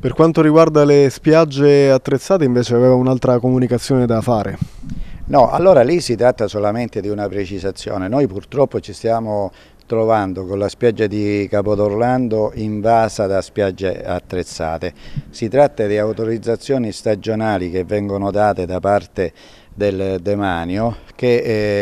Per quanto riguarda le spiagge attrezzate invece aveva un'altra comunicazione da fare. No, allora lì si tratta solamente di una precisazione. Noi purtroppo ci stiamo trovando con la spiaggia di Capodorlando invasa da spiagge attrezzate. Si tratta di autorizzazioni stagionali che vengono date da parte del demanio che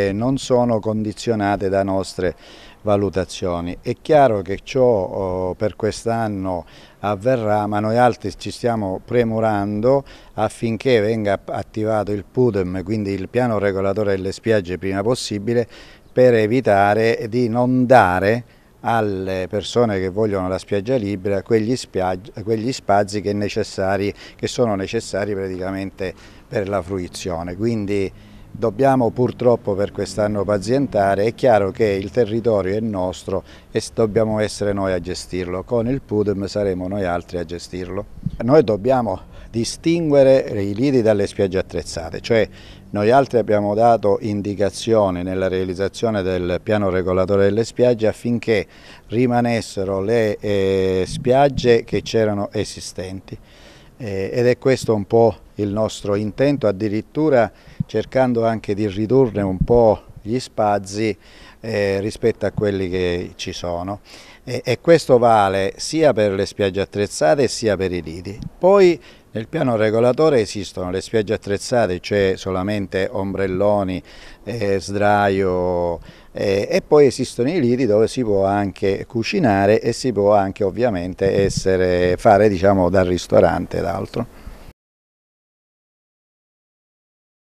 eh, non sono condizionate da nostre valutazioni. È chiaro che ciò oh, per quest'anno avverrà, ma noi altri ci stiamo premurando affinché venga attivato il PUDEM, quindi il piano regolatore delle spiagge prima possibile, per evitare di non dare alle persone che vogliono la spiaggia libera quegli, spiaggi, quegli spazi che, che, sono necessari praticamente per la fruizione. Quindi dobbiamo purtroppo per quest'anno pazientare, è chiaro che il territorio è nostro e dobbiamo essere noi a gestirlo, con il PUDEM saremo noi altri a gestirlo. Noi dobbiamo distinguere i lidi dalle spiagge attrezzate, cioè noi altri abbiamo dato indicazioni nella realizzazione del piano regolatore delle spiagge affinché rimanessero le eh, spiagge che c'erano esistenti eh, ed è questo un po' il nostro intento, addirittura cercando anche di ridurre un po' gli spazi eh, rispetto a quelli che ci sono e, e, questo vale sia per le spiagge attrezzate sia per i lidi. Poi nel piano regolatore esistono le spiagge attrezzate, cioè solamente ombrelloni, eh, sdraio eh, e poi esistono i lidi dove si può anche cucinare e si può anche ovviamente essere, fare diciamo, da ristorante ed altro.